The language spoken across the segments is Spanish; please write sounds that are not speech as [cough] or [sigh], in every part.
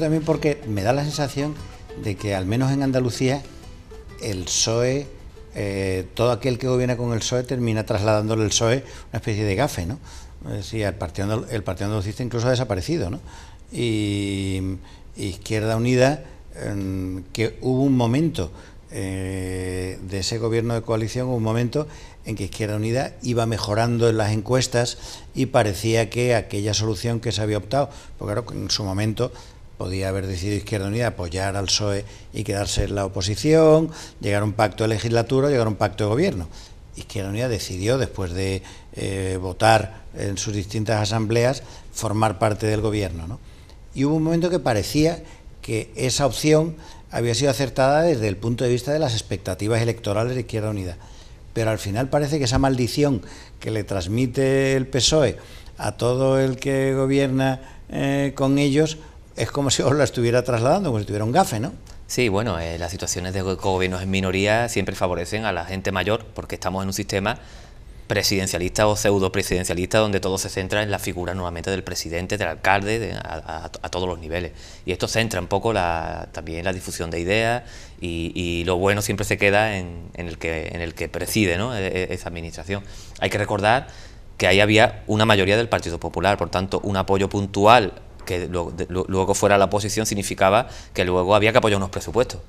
también porque me da la sensación de que al menos en Andalucía el PSOE, eh, todo aquel que gobierna con el PSOE termina trasladándole el PSOE una especie de gafe, ¿no? el Partido, el partido Andalucista incluso ha desaparecido, ¿no? Y Izquierda Unida, que hubo un momento eh, de ese gobierno de coalición, un momento en que Izquierda Unida iba mejorando en las encuestas y parecía que aquella solución que se había optado, porque claro, en su momento podía haber decidido Izquierda Unida apoyar al PSOE y quedarse en la oposición, llegar a un pacto de legislatura, llegar a un pacto de gobierno. Izquierda Unida decidió, después de eh, votar en sus distintas asambleas, formar parte del gobierno. Y hubo un momento que parecía que esa opción había sido acertada desde el punto de vista de las expectativas electorales de Izquierda Unida. Pero al final parece que esa maldición que le transmite el PSOE a todo el que gobierna eh, con ellos es como si os la estuviera trasladando, como si tuviera un gafe, ¿no? Sí, bueno, eh, las situaciones de gobiernos en minoría siempre favorecen a la gente mayor, porque estamos en un sistema presidencialista o pseudo presidencialista donde todo se centra en la figura nuevamente del presidente, del alcalde, a, todos los niveles. Y esto centra un poco la, también la difusión de ideas y, lo bueno siempre se queda en, el, que, preside ¿no? E, e, esa administración. Hay que recordar que ahí había una mayoría del Partido Popular, por tanto un apoyo puntual que luego, fuera la oposición significaba que luego había que apoyar unos presupuestos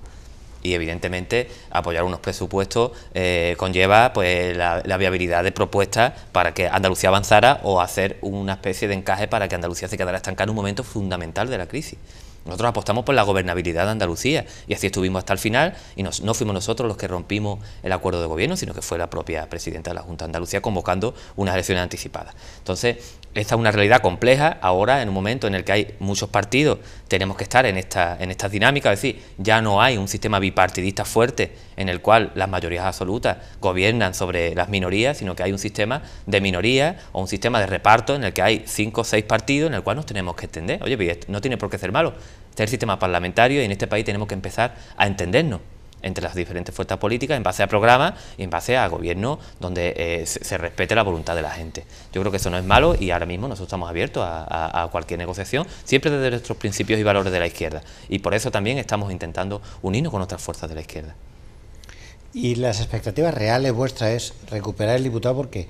y evidentemente apoyar unos presupuestos eh, conlleva pues la, la, viabilidad de propuestas para que Andalucía avanzara o hacer una especie de encaje para que Andalucía se quedara estancada en un momento fundamental de la crisis. Nosotros apostamos por la gobernabilidad de Andalucía y así estuvimos hasta el final y no fuimos nosotros los que rompimos el acuerdo de gobierno, sino que fue la propia presidenta de la Junta de Andalucía convocando unas elecciones anticipadas. Entonces, esta es una realidad compleja ahora en un momento en el que hay muchos partidos, tenemos que estar en esta, en esta dinámica, es decir, ya no hay un sistema bipartidista fuerte en el cual las mayorías absolutas gobiernan sobre las minorías, sino que hay un sistema de minorías o un sistema de reparto en el que hay cinco o seis partidos en el cual nos tenemos que extender Oye, pues, no tiene por qué ser malo, este sistema parlamentario y en este país tenemos que empezar a entendernos entre las diferentes fuerzas políticas en base a programas y en base a gobiernos donde eh, se, respete la voluntad de la gente. Yo creo que eso no es malo y ahora mismo nosotros estamos abiertos a, a, cualquier negociación, siempre desde nuestros principios y valores de la izquierda. Y por eso también estamos intentando unirnos con otras fuerzas de la izquierda. Y las expectativas reales vuestras es recuperar el diputado porque,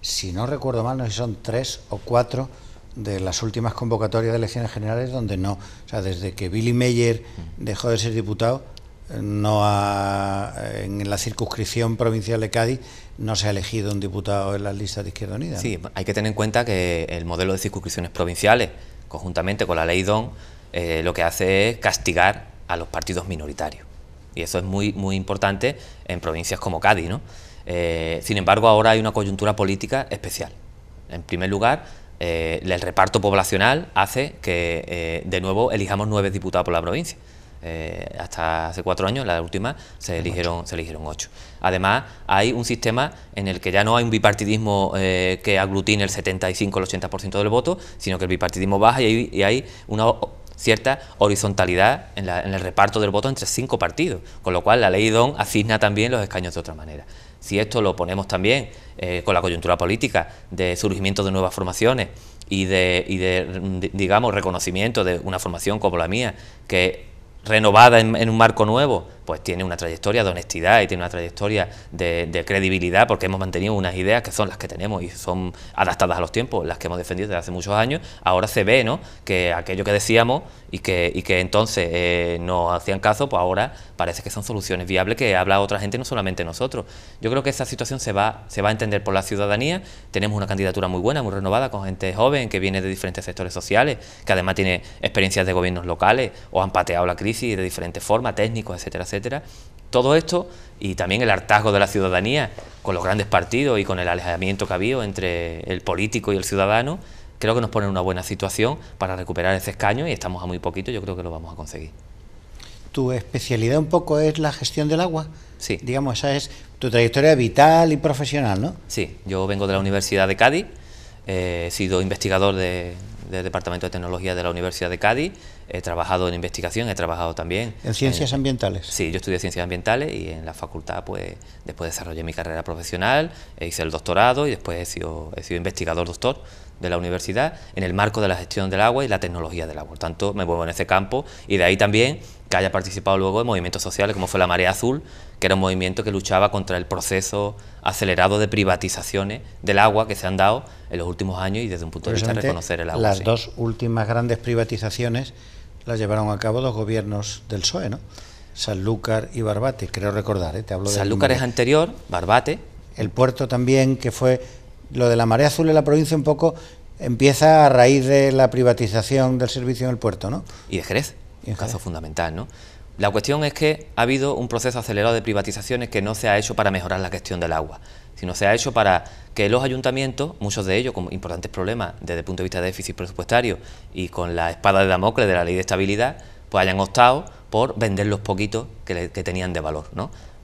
si no recuerdo mal, no sé si son tres o cuatro de las últimas convocatorias de elecciones generales donde no. O sea, desde que Billy Meyer dejó de ser diputado, eh, no ha, eh, en la circunscripción provincial de Cádiz no se ha elegido un diputado en la lista de Izquierda Unida. Sí, hay que tener en cuenta que el modelo de circunscripciones provinciales, conjuntamente con la ley DON, eh, lo que hace es castigar a los partidos minoritarios. Y eso es muy, muy importante en provincias como Cádiz. ¿no? sin embargo, ahora hay una coyuntura política especial. En primer lugar, eh, el reparto poblacional hace que eh, de nuevo elijamos nueve diputados por la provincia. Eh, hasta hace cuatro años, la última, se eligieron, se eligieron ocho. Además, hay un sistema en el que ya no hay un bipartidismo que aglutine el 75 o el 80% del voto, sino que el bipartidismo baja y hay, una cierta horizontalidad en, el reparto del voto entre cinco partidos, con lo cual la ley DON asigna también los escaños de otra manera. Si esto lo ponemos también eh, con la coyuntura política de surgimiento de nuevas formaciones y de, mm, digamos, reconocimiento de una formación como la mía, que renovada en un marco nuevo, pues tiene una trayectoria de honestidad y tiene una trayectoria de, credibilidad porque hemos mantenido unas ideas que son las que tenemos y son adaptadas a los tiempos, las que hemos defendido desde hace muchos años, ahora se ve ¿no? que aquello que decíamos y que, que entonces eh, no hacían caso, pues ahora parece que son soluciones viables que habla otra gente, no solamente nosotros. Yo creo que esa situación se va, se va a entender por la ciudadanía, tenemos una candidatura muy buena, muy renovada, con gente joven que viene de diferentes sectores sociales, que además tiene experiencias de gobiernos locales o han pateado la crisis de diferentes formas, técnicos, etcétera etcétera. Todo esto y también el hartazgo de la ciudadanía con los grandes partidos y con el alejamiento que ha habido entre el político y el ciudadano, creo que nos pone en una buena situación para recuperar ese escaño y estamos a muy poquito, yo creo que lo vamos a conseguir. Tu especialidad un poco es la gestión del agua. Sí. Digamos, esa es tu trayectoria vital y profesional, ¿no? Sí, yo vengo de la Universidad de Cádiz, eh, he sido investigador de, del Departamento de Tecnología de la Universidad de Cádiz He trabajado en investigación, he trabajado también... ¿En ciencias ambientales? Sí, yo estudié ciencias ambientales y en la facultad pues después desarrollé mi carrera profesional, e hice el doctorado y después he sido, he sido investigador doctor de la universidad en el marco de la gestión del agua y la tecnología del agua. Por tanto, me vuelvo en ese campo y de ahí también que haya participado luego en movimientos sociales como fue la Marea Azul, que era un movimiento que luchaba contra el proceso acelerado de privatizaciones del agua que se han dado en los últimos años y desde un punto de vista reconocer el agua. Las dos últimas grandes privatizaciones la llevaron a cabo dos gobiernos del PSOE, ¿no? Sanlúcar y Barbate, creo recordar, ¿eh? te hablo de... Sanlúcar es anterior, Barbate. El puerto también, que fue lo de la marea azul en la provincia un poco empieza a raíz de la privatización del servicio en el puerto, ¿no? Y de Jerez, un caso fundamental, ¿no? La cuestión es que ha habido un proceso acelerado de privatizaciones que no se ha hecho para mejorar la gestión del agua sino se ha hecho para que los ayuntamientos, muchos de ellos con importantes problemas desde el punto de vista de déficit presupuestario y con la espada de Damocles de la ley de estabilidad, pues hayan optado por vender los poquitos que, tenían de valor,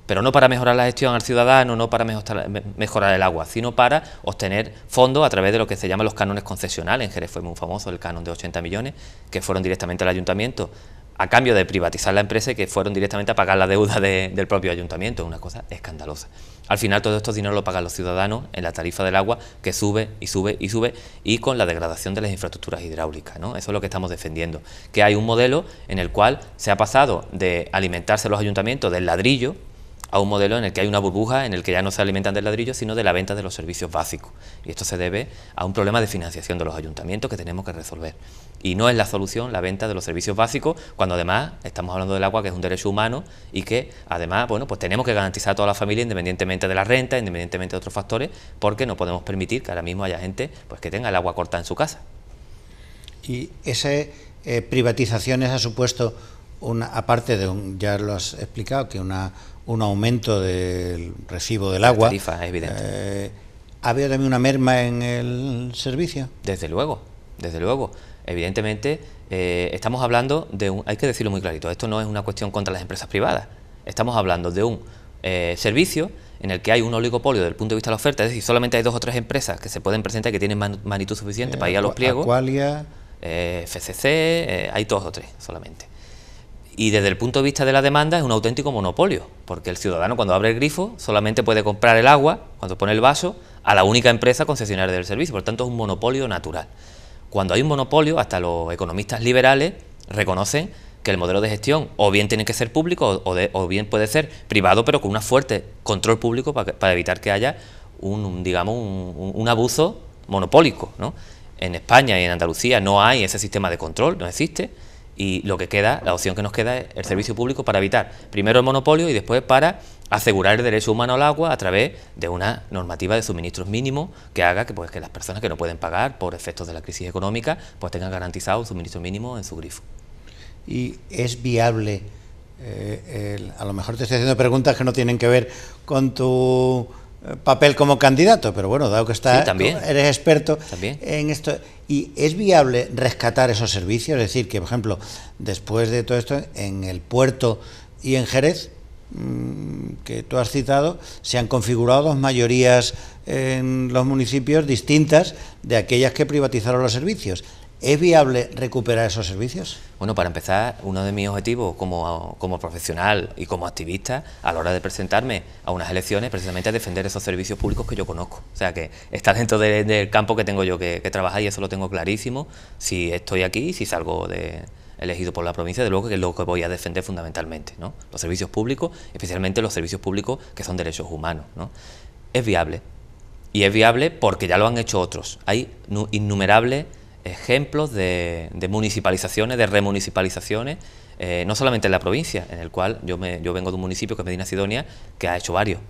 pero no para mejorar la gestión al ciudadano, no para mejorar, el agua, sino para obtener fondos a través de lo que se llama los cánones concesionales. En Jerez fue muy famoso el canon de 80 millones, que fueron directamente al ayuntamiento a cambio de privatizar la empresa y que fueron directamente a pagar la deuda del propio ayuntamiento, una cosa escandalosa. Al final todo estos dinero lo pagan los ciudadanos en la tarifa del agua que sube y sube y sube y con la degradación de las infraestructuras hidráulicas, ¿no? Eso es lo que estamos defendiendo, que hay un modelo en el cual se ha pasado de alimentarse los ayuntamientos del ladrillo, a un modelo en el que hay una burbuja, en el que ya no se alimentan del ladrillo, sino de la venta de los servicios básicos. Y esto se debe a un problema de financiación de los ayuntamientos que tenemos que resolver. Y no es la solución la venta de los servicios básicos, cuando además estamos hablando del agua, que es un derecho humano y que además, bueno, pues tenemos que garantizar a toda la familia, independientemente de la renta, independientemente de otros factores, porque no podemos permitir que ahora mismo haya gente pues, que tenga el agua corta en su casa. Y ese eh, privatizaciones ha supuesto, una, aparte de, un, ya lo has explicado, que una un aumento del recibo del agua. tarifa, evidente. Eh, ¿Ha habido también una merma en el servicio? Desde luego, desde luego. Evidentemente, eh, estamos hablando de un, hay que decirlo muy clarito, esto no es una cuestión contra las empresas privadas, estamos hablando de un eh, servicio en el que hay un oligopolio desde el punto de vista de la oferta, es decir, solamente hay dos o tres empresas que se pueden presentar que tienen magnitud suficiente para ir a los pliegos. Aqualia. FCC, hay dos o tres solamente. Y desde el punto de vista de la demanda es un auténtico monopolio, porque el ciudadano cuando abre el grifo solamente puede comprar el agua, cuando pone el vaso, a la única empresa concesionaria del servicio, por lo tanto es un monopolio natural. Cuando hay un monopolio, hasta los economistas liberales reconocen que el modelo de gestión o bien tiene que ser público o, bien puede ser privado, pero con un fuerte control público para, evitar que haya un, digamos, un, abuso monopólico. En España y en Andalucía no hay ese sistema de control, no existe y lo que queda, la opción que nos queda es el servicio público para evitar primero el monopolio y después para asegurar el derecho humano al agua a través de una normativa de suministros mínimos que haga que, pues, que las personas que no pueden pagar por efectos de la crisis económica pues tengan garantizado un suministro mínimo en su grifo. ¿Y es viable? Eh, a lo mejor te estoy haciendo preguntas que no tienen que ver con tu eh, papel como candidato, pero bueno, dado que está, eres experto en esto, ¿y es viable rescatar esos servicios? Es decir, que por ejemplo, después de todo esto, en el puerto y en Jerez, mm, que tú has citado, se han configurado dos mayorías en los municipios distintas de aquellas que privatizaron los servicios. ¿Es viable recuperar esos servicios? Bueno, para empezar, uno de mis objetivos como, profesional y como activista a la hora de presentarme a unas elecciones precisamente es defender esos servicios públicos que yo conozco. O sea, que está dentro del campo que tengo yo que, trabajar y eso lo tengo clarísimo. Si estoy aquí, si salgo de, elegido por la provincia, de luego que es lo que voy a defender fundamentalmente, ¿no? Los servicios públicos, especialmente los servicios públicos que son derechos humanos, ¿no? Es viable. Y es viable porque ya lo han hecho otros. Hay innumerables ejemplos de, municipalizaciones, de remunicipalizaciones, eh, no solamente en la provincia, en el cual yo, yo vengo de un municipio que es Medina Sidonia, que ha hecho varios,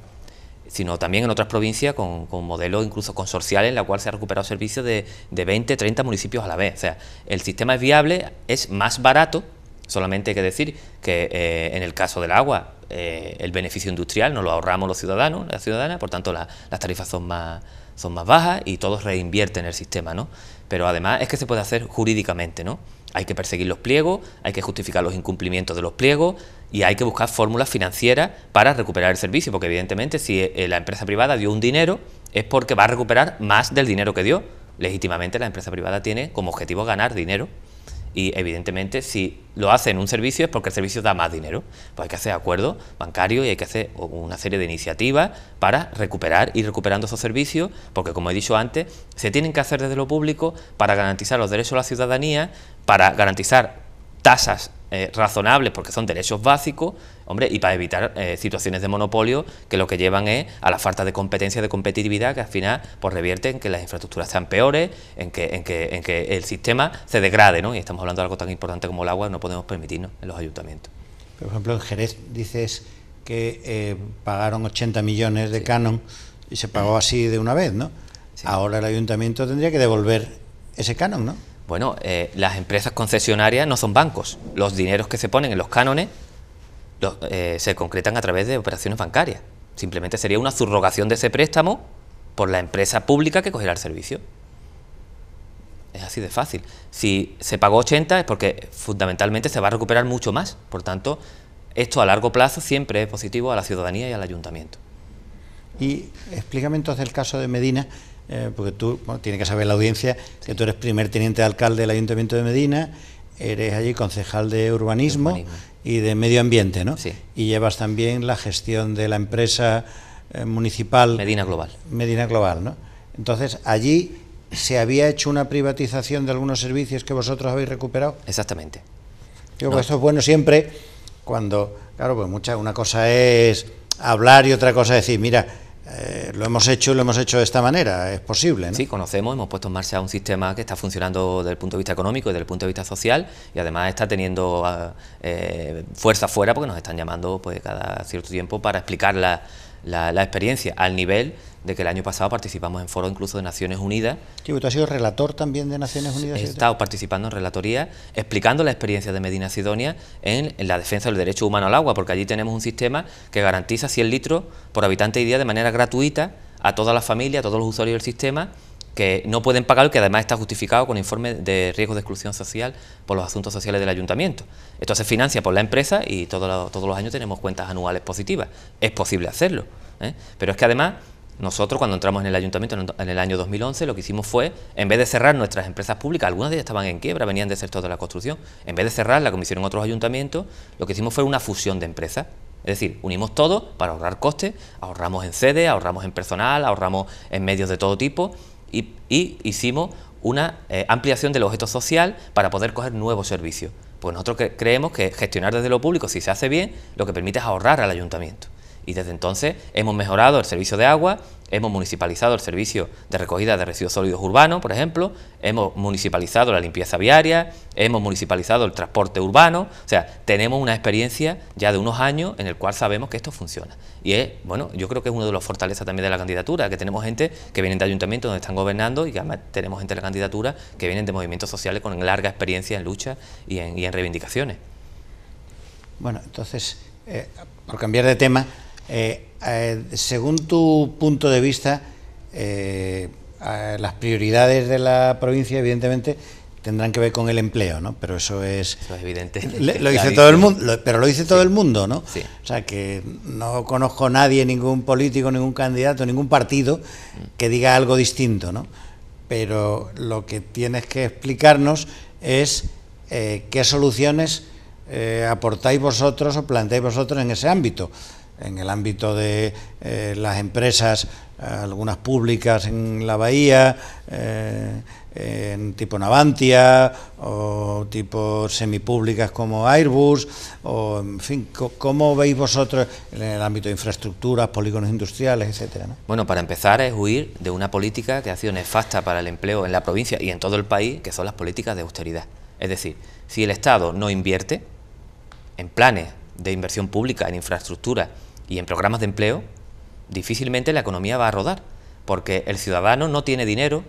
sino también en otras provincias con, modelos incluso consorciales en la cual se ha recuperado servicios de, 20, 30 municipios a la vez. O sea, el sistema es viable, es más barato, solamente hay que decir que eh, en el caso del agua eh, el beneficio industrial nos lo ahorramos los ciudadanos, las ciudadanas, por tanto las tarifas son más, son más bajas y todos reinvierten el sistema, ¿no? Pero además es que se puede hacer jurídicamente, ¿no? Hay que perseguir los pliegos, hay que justificar los incumplimientos de los pliegos y hay que buscar fórmulas financieras para recuperar el servicio, porque evidentemente si eh, la empresa privada dio un dinero es porque va a recuperar más del dinero que dio. Legítimamente la empresa privada tiene como objetivo ganar dinero. Y evidentemente, si lo hacen un servicio es porque el servicio da más dinero. Pues hay que hacer acuerdos bancarios y hay que hacer una serie de iniciativas para recuperar y recuperando esos servicios, porque como he dicho antes, se tienen que hacer desde lo público para garantizar los derechos de la ciudadanía, para garantizar tasas eh, razonables porque son derechos básicos Hombre, y para evitar eh, situaciones de monopolio que lo que llevan es a la falta de competencia, de competitividad, que al final pues revierte en que las infraestructuras sean peores, en que, en que, el sistema se degrade, ¿no? Y estamos hablando de algo tan importante como el agua, no podemos permitirnos en los ayuntamientos. Por ejemplo, en Jerez dices que eh, pagaron 80 millones de canon y se pagó así de una vez, ¿no? Ahora el ayuntamiento tendría que devolver ese canon, ¿no? Bueno, eh, las empresas concesionarias no son bancos. Los dineros que se ponen en los cánones eh, se concretan a través de operaciones bancarias. Simplemente sería una subrogación de ese préstamo por la empresa pública que cogerá el servicio. Es así de fácil. Si se pagó 80 es porque fundamentalmente se va a recuperar mucho más. Por tanto, esto a largo plazo siempre es positivo a la ciudadanía y al ayuntamiento. Y explícame entonces el caso de Medina, eh, porque tú, bueno, tiene que saber la audiencia, que tú eres primer teniente de alcalde del ayuntamiento de Medina eres allí concejal de urbanismo, y de medio ambiente, ¿no? Sí. Y llevas también la gestión de la empresa eh, municipal. Medina Global. Medina Global, ¿no? Entonces, allí se había hecho una privatización de algunos servicios que vosotros habéis recuperado. Exactamente. Yo, pues, esto es bueno siempre cuando, claro, pues mucha, una cosa es hablar y otra cosa es decir, mira, eh, lo hemos hecho lo hemos hecho de esta manera, es posible. ¿no? Sí, conocemos, hemos puesto en marcha un sistema que está funcionando desde el punto de vista económico y desde el punto de vista social y además está teniendo ah, eh, fuerza fuera porque nos están llamando pues, cada cierto tiempo para explicar la, la, experiencia al nivel de que el año pasado participamos en foros incluso de Naciones Unidas. tú has sido relator también de Naciones Unidas. He estado participando en relatoría, explicando la experiencia de Medina Sidonia en, la defensa del derecho humano al agua, porque allí tenemos un sistema que garantiza 100 litros por habitante y día de manera gratuita a toda la familia, a todos los usuarios del sistema, que no pueden pagar... y que además está justificado con informe de riesgo de exclusión social por los asuntos sociales del ayuntamiento. Esto se financia por la empresa y todos los, todos los años tenemos cuentas anuales positivas. Es posible hacerlo, ¿eh? pero es que además nosotros cuando entramos en el ayuntamiento en el año 2011 lo que hicimos fue, en vez de cerrar nuestras empresas públicas, algunas de ellas estaban en quiebra, venían de ser de la construcción, en vez de la como hicieron otros ayuntamientos, lo que hicimos fue una fusión de empresas. Es decir, unimos todo para ahorrar costes, ahorramos en sede, ahorramos en personal, ahorramos en medios de todo tipo y, hicimos una eh, ampliación del objeto social para poder coger nuevos servicios. Pues nosotros creemos que gestionar desde lo público, si se hace bien, lo que permite es ahorrar al ayuntamiento. Y desde entonces hemos mejorado el servicio de agua, hemos municipalizado el servicio de recogida de residuos sólidos urbanos, por ejemplo, hemos municipalizado la limpieza viaria, hemos municipalizado el transporte urbano, o sea, tenemos una experiencia ya de unos años en el cual sabemos que esto funciona. Y es, bueno, yo creo que es una de las fortalezas también de la candidatura, que tenemos gente que viene de ayuntamientos donde están gobernando y además tenemos gente de la candidatura que vienen de movimientos sociales con larga experiencia en lucha y en, reivindicaciones. Bueno, entonces, eh, por cambiar de tema, eh, eh, según tu punto de vista, eh, las prioridades de la provincia, evidentemente, tendrán que ver con el empleo, ¿no? Pero eso es... Eso es evidente. lo [laughs] dice todo el mundo, pero lo dice todo el mundo, ¿no? O sea, que no conozco a nadie, ningún político, ningún candidato, ningún partido que diga algo distinto, ¿no? Pero lo que tienes que explicarnos es eh, qué soluciones aportáis vosotros o planteáis vosotros en ese ámbito en el ámbito de eh, las empresas, algunas públicas en la bahía, eh, en tipo Navantia o tipo semipúblicas como Airbus, o en fin, ¿cómo veis vosotros en el ámbito de infraestructuras, polígonos industriales, etcétera? Bueno, para empezar es huir de una política que ha sido nefasta para el empleo en la provincia y en todo el país, que son las políticas de austeridad. Es decir, si el Estado no invierte en planes de inversión pública, en infraestructuras y en programas de empleo, difícilmente la economía va a rodar, porque el ciudadano no tiene dinero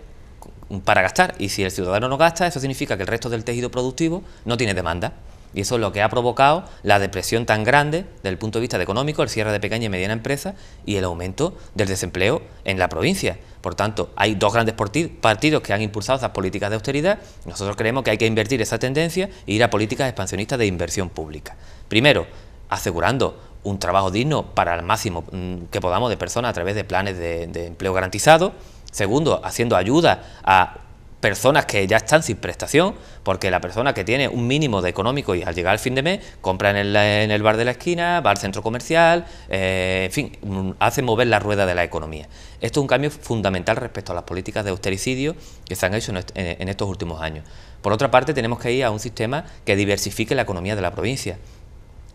para gastar, y si el ciudadano no gasta, eso significa que el resto del tejido productivo no tiene demanda. Y eso es lo que ha provocado la depresión tan grande desde el punto de vista económico, el cierre de pequeña y mediana empresa y el aumento del desempleo en la provincia. Por tanto, hay dos grandes partidos que han impulsado esas políticas de austeridad. Nosotros creemos que hay que invertir esa tendencia e ir a políticas expansionistas de inversión pública. Primero, asegurando un trabajo digno para el máximo mm, que podamos de personas a través de planes de, empleo garantizado. Segundo, haciendo ayuda a personas que ya están sin prestación, porque la persona que tiene un mínimo de económico y al llegar al fin de mes compra en el, bar de la esquina, va al centro comercial, eh, en fin, mm, hace mover la rueda de la economía. Esto es un cambio fundamental respecto a las políticas de austericidio que se han hecho en estos últimos años. Por otra parte, tenemos que ir a un sistema que diversifique la economía de la provincia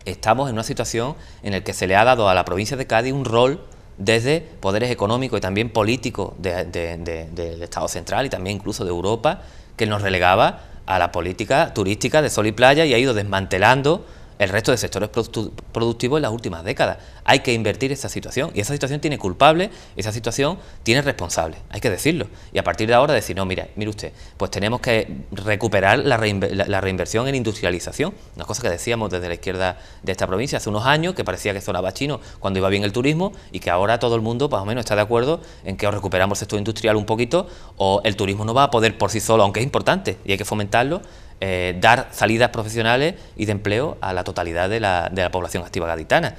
estamos en una situación en la que se le ha dado a la provincia de Cádiz un rol desde poderes económicos y también políticos del Estado central y también incluso de Europa, que nos relegaba a la política turística de sol y playa y ha ido desmantelando el resto de sectores productivos en las últimas décadas. Hay que invertir esta situación y esa situación tiene culpable, esa situación tiene responsable, hay que decirlo. Y a partir de ahora decir, no, mira, mire usted, pues tenemos que recuperar la, reinversión en industrialización, una cosa que decíamos desde la izquierda de esta provincia hace unos años, que parecía que sonaba chino cuando iba bien el turismo y que ahora todo el mundo más o menos está de acuerdo en que o recuperamos el sector industrial un poquito o el turismo no va a poder por sí solo, aunque es importante y hay que fomentarlo, eh, dar salidas profesionales y de empleo a la totalidad de la, de la población activa gaditana.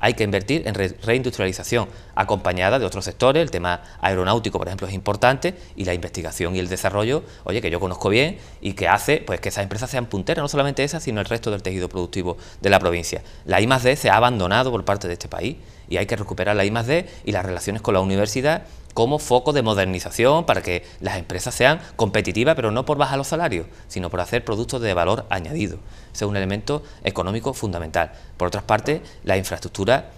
Hay que invertir en reindustrialización acompañada de otros sectores, el tema aeronáutico, por ejemplo, es importante, y la investigación y el desarrollo, oye, que yo conozco bien y que hace pues, que esas empresas sean punteras, no solamente esas, sino el resto del tejido productivo de la provincia. La I+.D. se ha abandonado por parte de este país y hay que recuperar la ID y las relaciones con la universidad como foco de modernización para que las empresas sean competitivas, pero no por bajar los salarios, sino por hacer productos de valor añadido. Ese es un elemento económico fundamental. Por otra parte, la infraestructura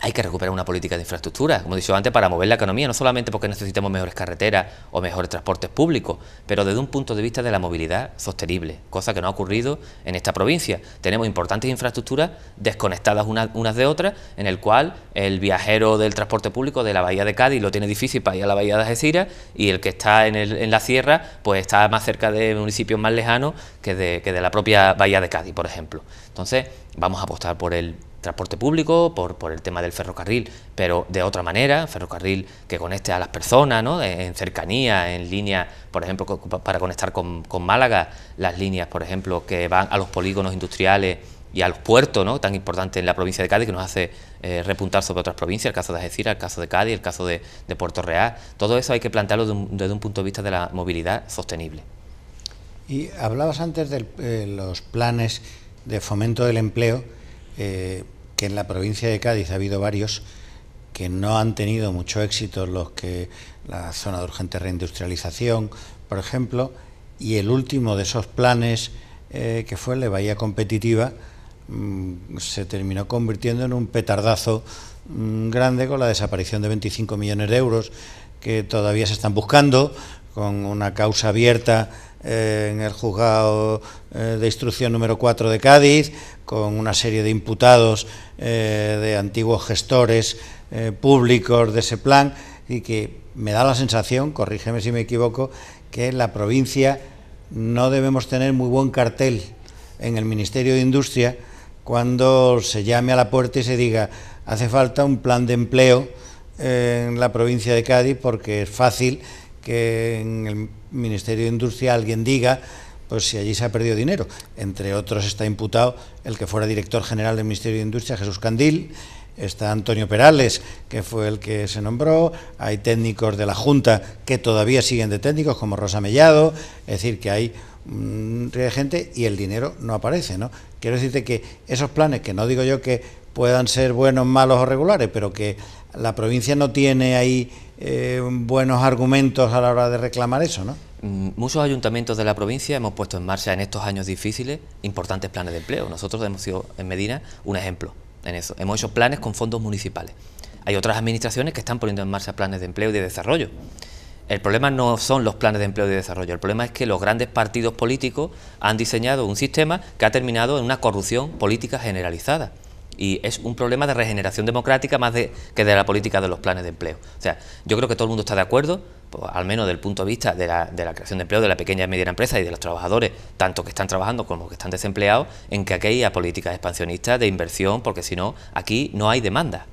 hay que recuperar una política de infraestructura, como he dicho antes, para mover la economía, no solamente porque necesitamos mejores carreteras o mejores transportes públicos, pero desde un punto de vista de la movilidad sostenible, cosa que no ha ocurrido en esta provincia. Tenemos importantes infraestructuras desconectadas unas, de otras, en el cual el viajero del transporte público de la bahía de Cádiz lo tiene difícil para ir a la bahía de Algeciras y el que está en, la sierra pues está más cerca de municipios más lejanos que de la propia bahía de Cádiz, por ejemplo. Entonces, vamos a apostar por el transporte público, por, por, el tema del ferrocarril, pero de otra manera, ferrocarril que conecte a las personas, ¿no? en cercanía, en línea, por ejemplo, para conectar con, Málaga, las líneas, por ejemplo, que van a los polígonos industriales y a los puertos, ¿no? tan importante en la provincia de Cádiz, que nos hace eh, repuntar sobre otras provincias, el caso de decir el caso de Cádiz, el caso de, de Puerto Real, todo eso hay que plantearlo desde un punto de vista de la movilidad sostenible. Y hablabas antes de eh, los planes de fomento del empleo, eh, que en la provincia de Cádiz ha habido varios que no han tenido mucho éxito, los que la zona de urgente reindustrialización, por ejemplo, y el último de esos planes eh, que fue el de Bahía Competitiva mm, se terminó convirtiendo en un petardazo mm, grande con la desaparición de 25 millones de euros que todavía se están buscando, con una causa abierta eh, en el juzgado eh, de instrucción número 4 de Cádiz, con una serie de imputados eh, de antiguos gestores públicos de ese plan, y que me da la sensación, corrígeme si me equivoco, que en la provincia no debemos tener muy buen cartel en el Ministerio de Industria cuando se llame a la puerta y se diga hace falta un plan de empleo en la provincia de Cádiz porque es fácil que en el Ministerio de Industria alguien diga pues si allí se ha perdido dinero. Entre otros está imputado el que fuera director general del Ministerio de Industria, Jesús Candil, está Antonio Perales, que fue el que se nombró, hay técnicos de la Junta que todavía siguen de técnicos, como Rosa Mellado, es decir, que hay mm, un de gente y el dinero no aparece, ¿no? Quiero decirte que esos planes, que no digo yo que puedan ser buenos, malos o regulares, pero que la provincia no tiene ahí eh, buenos argumentos a la hora de reclamar eso, ¿no? Mm, muchos ayuntamientos de la provincia hemos puesto en marcha en estos años difíciles importantes planes de empleo. Nosotros hemos sido en Medina un ejemplo en eso. Hemos hecho planes con fondos municipales. Hay otras administraciones que están poniendo en marcha planes de empleo y de desarrollo. El problema no son los planes de empleo y de desarrollo, el problema es que los grandes partidos políticos han diseñado un sistema que ha terminado en una corrupción política generalizada. Y es un problema de regeneración democrática más que de la política de los planes de empleo. O sea, yo creo que todo el mundo está de acuerdo pues, al menos del punto de vista de la, de la, creación de empleo de la pequeña y mediana empresa y de los trabajadores, tanto que están trabajando como que están desempleados, en que aquí haya políticas expansionistas de inversión, porque si no, aquí no hay demanda.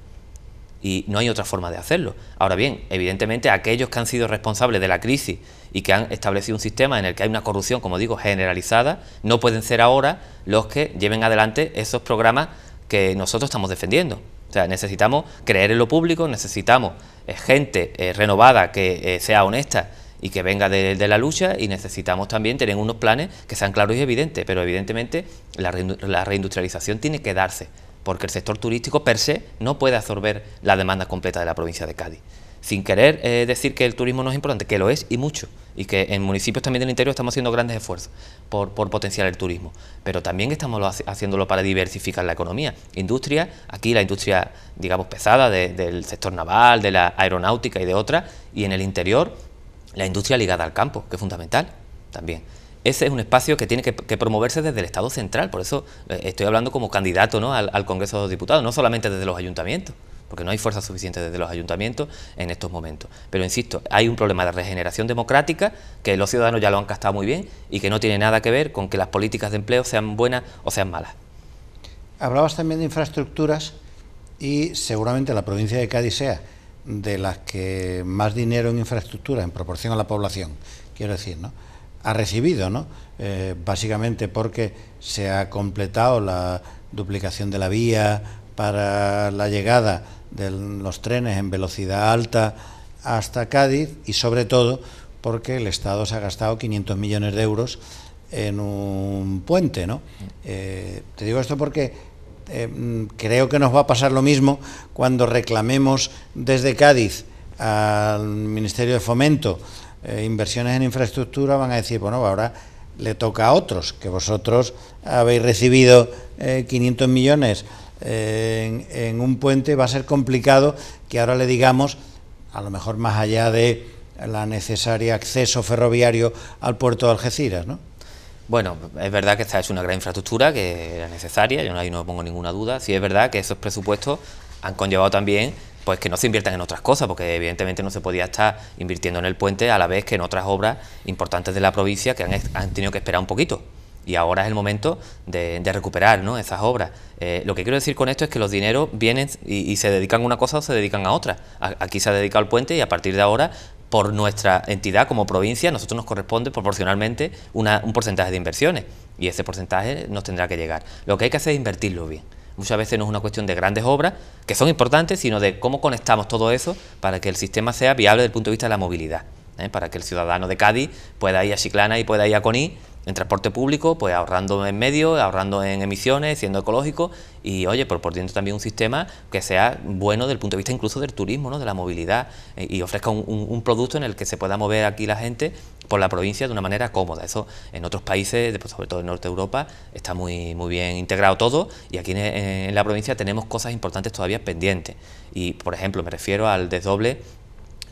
Y no hay otra forma de hacerlo. Ahora bien, evidentemente aquellos que han sido responsables de la crisis y que han establecido un sistema en el que hay una corrupción, como digo, generalizada, no pueden ser ahora los que lleven adelante esos programas que nosotros estamos defendiendo sea, necesitamos creer en lo público, necesitamos eh, gente eh, renovada que eh, sea honesta y que venga de, la lucha y necesitamos también tener unos planes que sean claros y evidentes, pero evidentemente la reindustrialización tiene que darse, porque el sector turístico per se no puede absorber la demanda completa de la provincia de Cádiz sin querer eh, decir que el turismo no es importante, que lo es y mucho, y que en municipios también del interior estamos haciendo grandes esfuerzos por, potenciar el turismo, pero también estamos haciéndolo para diversificar la economía. Industria, aquí la industria, digamos, pesada del sector naval, de la aeronáutica y de otras, y en el interior la industria ligada al campo, que es fundamental también ese es un espacio que tiene que, promoverse desde el Estado central, por eso eh, estoy hablando como candidato ¿no? al, al Congreso de los Diputados, no solamente desde los ayuntamientos porque no hay fuerza suficiente desde los ayuntamientos en estos momentos. Pero insisto, hay un problema de regeneración democrática que los ciudadanos ya lo han castado muy bien y que no tiene nada que ver con que las políticas de empleo sean buenas o sean malas. Hablabas también de infraestructuras y seguramente la provincia de Cádiz sea de las que más dinero en infraestructura en proporción a la población, quiero decir, ¿no? ha recibido, ¿no? Eh, básicamente porque se ha completado la duplicación de la vía para la llegada de los trenes en velocidad alta hasta Cádiz y sobre todo porque el Estado se ha gastado 500 millones de euros en un puente, ¿no? Eh, te digo esto porque eh, creo que nos va a pasar lo mismo cuando reclamemos desde Cádiz al Ministerio de Fomento eh, inversiones en infraestructura, van a decir, bueno, ahora le toca a otros, que vosotros habéis recibido 500 millones en, un puente, va a ser complicado que ahora le digamos, a lo mejor más allá de la necesaria acceso ferroviario al puerto de Algeciras, ¿no? Bueno, es verdad que esta es una gran infraestructura que era necesaria, yo no, ahí no pongo ninguna duda. Sí es verdad que esos presupuestos han conllevado también pues que no se inviertan en otras cosas, porque evidentemente no se podía estar invirtiendo en el puente a la vez que en otras obras importantes de la provincia que han tenido que esperar un poquito y ahora es el momento de, recuperar esas obras. Eh, lo que quiero decir con esto es que los dineros vienen y, se dedican a una cosa o se dedican a otra. aquí se ha dedicado al puente y a partir de ahora, por nuestra entidad como provincia, a nosotros nos corresponde proporcionalmente un porcentaje de inversiones y ese porcentaje nos tendrá que llegar. Lo que hay que hacer es invertirlo bien. Muchas veces no es una cuestión de grandes obras, que son importantes, sino de cómo conectamos todo eso para que el sistema sea viable desde el punto de vista de la movilidad. ¿eh? para que el ciudadano de Cádiz pueda ir a Chiclana y pueda ir a Coní en transporte público, pues ahorrando en medio, ahorrando en emisiones, siendo ecológico y, oye, pues, dentro también un sistema que sea bueno del punto de vista incluso del turismo, ¿no? de la movilidad eh, y, ofrezca un, producto en el que se pueda mover aquí la gente por la provincia de una manera cómoda. Eso en otros países, pues, sobre todo en norte Europa, está muy, muy bien integrado todo y aquí en la provincia tenemos cosas importantes todavía pendientes. Y, por ejemplo, me refiero al desdoble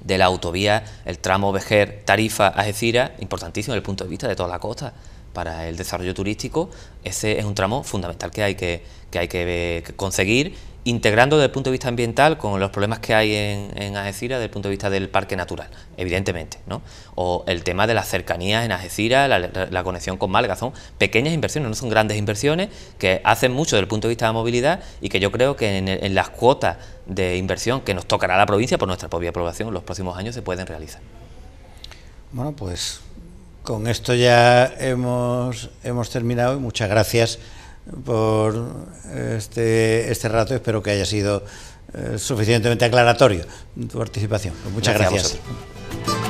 de la autovía, el tramo Vejer, Tarifa, ajecira importantísimo desde el punto de vista de toda la costa para el desarrollo turístico, ese es un tramo fundamental que hay que, que, hay que conseguir integrando desde el punto de vista ambiental con los problemas que hay en, en Algeciras desde el punto de vista del parque natural, evidentemente, ¿no? O el tema de las cercanías en Algeciras, la, conexión con Málaga, son pequeñas inversiones, no son grandes inversiones que hacen mucho desde el punto de vista de la movilidad y que yo creo que en, las cuotas de inversión que nos tocará la provincia por nuestra propia aprobación en los próximos años se pueden realizar. Bueno, pues con esto ya hemos, hemos terminado y muchas gracias por este, este rato. Espero que haya sido eh, suficientemente aclaratorio tu participación. Pues muchas gracias.